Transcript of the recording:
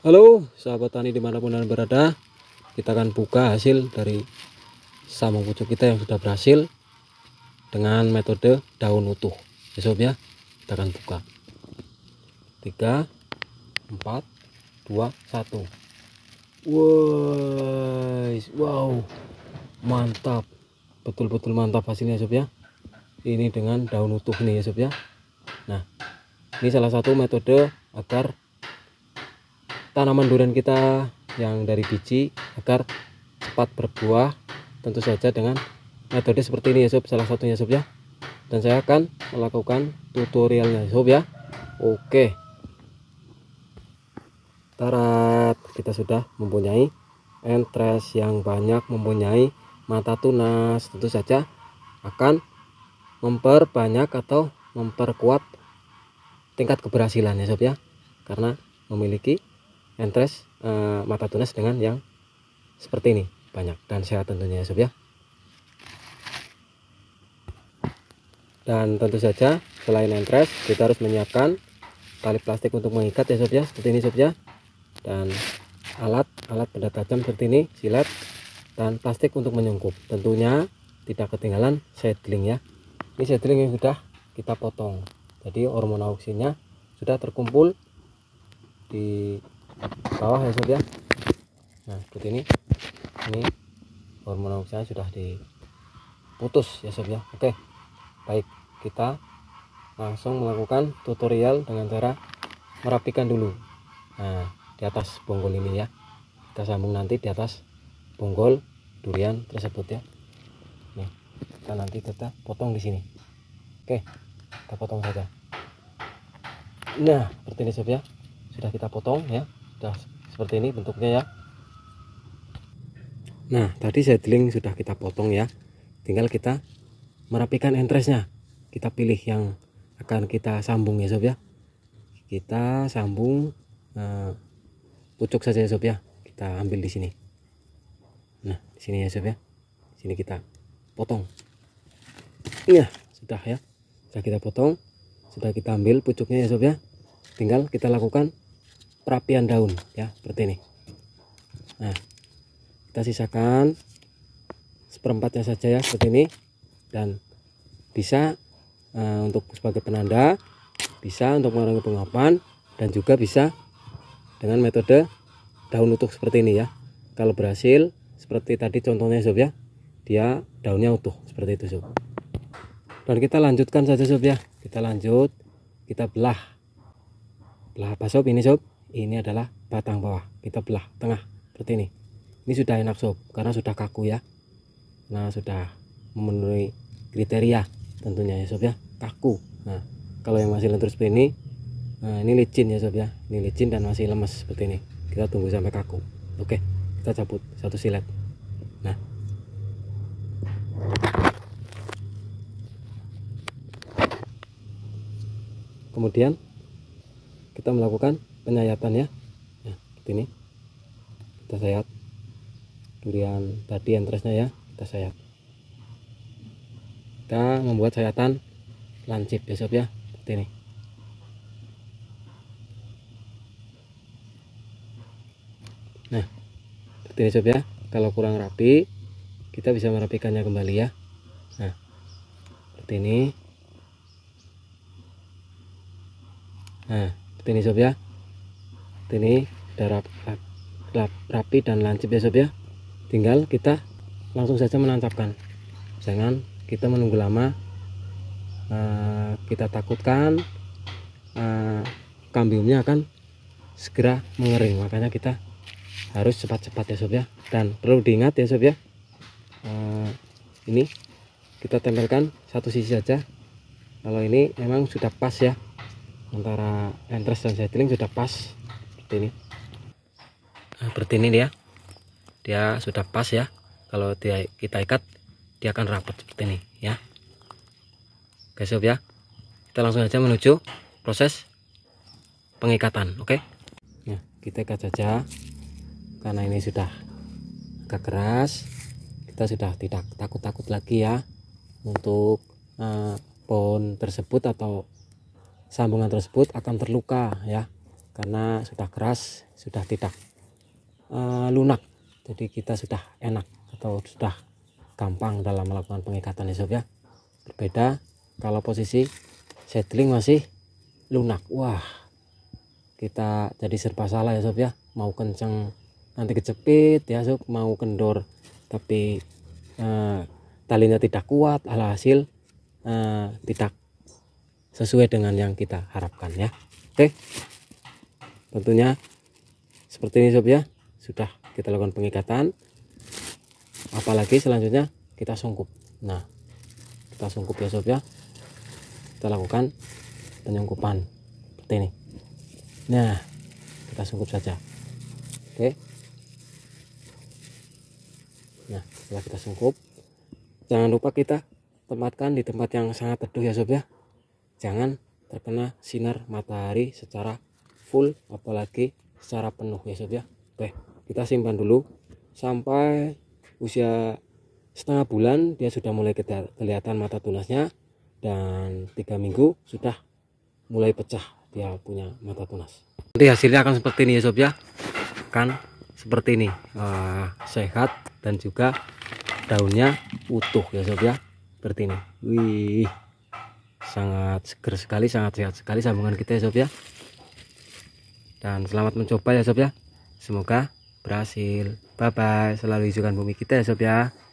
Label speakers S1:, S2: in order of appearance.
S1: Halo sahabat tani dimanapun anda berada kita akan buka hasil dari sama pucuk kita yang sudah berhasil dengan metode daun utuh besok ya, ya kita akan buka 3 4 2 1 Wais, wow mantap betul-betul mantap hasilnya sob ya ini dengan daun utuh nih ya sob ya nah ini salah satu metode agar tanaman durian kita yang dari biji agar cepat berbuah tentu saja dengan metode seperti ini ya sob salah satunya sob ya dan saya akan melakukan tutorialnya sob ya oke tarat kita sudah mempunyai entres yang banyak mempunyai mata tunas tentu saja akan memperbanyak atau memperkuat tingkat keberhasilan ya sob ya karena memiliki entres uh, eh, mata tunas dengan yang seperti ini banyak dan sehat tentunya ya sob ya dan tentu saja selain entres kita harus menyiapkan tali plastik untuk mengikat ya sob ya seperti ini sob ya dan alat alat benda tajam seperti ini silet dan plastik untuk menyungkup tentunya tidak ketinggalan seedling ya ini seedling yang sudah kita potong jadi hormon auksinya sudah terkumpul di bawah ya sob ya nah seperti ini ini hormon saya sudah diputus ya sob ya oke baik kita langsung melakukan tutorial dengan cara merapikan dulu nah di atas bonggol ini ya kita sambung nanti di atas bonggol durian tersebut ya nih kita nanti kita potong di sini oke kita potong saja nah seperti ini sob ya sudah kita potong ya sudah seperti ini bentuknya ya nah tadi seedling sudah kita potong ya tinggal kita merapikan entresnya kita pilih yang akan kita sambung ya sob ya kita sambung nah pucuk saja ya sob ya kita ambil di sini nah di sini ya sob ya di sini kita potong iya sudah ya sudah kita potong sudah kita ambil pucuknya ya sob ya tinggal kita lakukan perapian daun ya seperti ini nah kita sisakan seperempatnya saja ya seperti ini dan bisa uh, untuk sebagai penanda bisa untuk mengurangi pengapan dan juga bisa dengan metode daun utuh seperti ini ya kalau berhasil seperti tadi contohnya sob ya dia daunnya utuh seperti itu sob dan kita lanjutkan saja sob ya kita lanjut kita belah belah apa sob ini sob ini adalah batang bawah kita belah tengah seperti ini ini sudah enak sob karena sudah kaku ya nah sudah memenuhi kriteria tentunya ya sob ya kaku nah kalau yang masih lentur seperti ini nah ini licin ya sob ya ini licin dan masih lemes seperti ini kita tunggu sampai kaku oke kita cabut satu silet nah kemudian kita melakukan penyayatan ya. ya seperti ini kita sayat durian tadi entresnya ya kita sayat kita membuat sayatan lancip ya sob ya seperti ini nah seperti ini sob ya kalau kurang rapi kita bisa merapikannya kembali ya nah seperti ini nah seperti ini sob ya ini udah rap, rap, rap, rapi dan lancip ya sob ya tinggal kita langsung saja menancapkan jangan kita menunggu lama uh, kita takutkan uh, kambiumnya akan segera mengering makanya kita harus cepat-cepat ya sob ya dan perlu diingat ya sob ya uh, ini kita tempelkan satu sisi saja kalau ini memang sudah pas ya antara entres dan setling sudah pas seperti ini nah, seperti ini dia dia sudah pas ya kalau dia kita ikat dia akan rapat seperti ini ya oke sob ya kita langsung aja menuju proses pengikatan oke ya, kita ikat saja karena ini sudah agak keras kita sudah tidak takut-takut lagi ya untuk eh, pohon tersebut atau sambungan tersebut akan terluka ya karena sudah keras sudah tidak uh, lunak jadi kita sudah enak atau sudah gampang dalam melakukan pengikatan ya sob ya berbeda kalau posisi settling masih lunak wah kita jadi serba salah ya sob ya mau kenceng nanti kejepit ya sob mau kendor tapi eh, talinya tidak kuat alhasil eh, tidak sesuai dengan yang kita harapkan ya oke okay tentunya seperti ini sob ya sudah kita lakukan pengikatan apalagi selanjutnya kita sungkup nah kita sungkup ya sob ya kita lakukan penyungkupan seperti ini nah kita sungkup saja oke nah setelah kita sungkup jangan lupa kita tempatkan di tempat yang sangat teduh ya sob ya jangan terkena sinar matahari secara full apalagi secara penuh ya sob ya oke kita simpan dulu sampai usia setengah bulan dia sudah mulai kelihatan mata tunasnya dan tiga minggu sudah mulai pecah dia punya mata tunas nanti hasilnya akan seperti ini ya sob ya kan seperti ini uh, sehat dan juga daunnya utuh ya sob ya seperti ini wih sangat seger sekali sangat sehat sekali sambungan kita ya sob ya dan selamat mencoba ya sob ya semoga berhasil bye bye selalu hijaukan bumi kita ya sob ya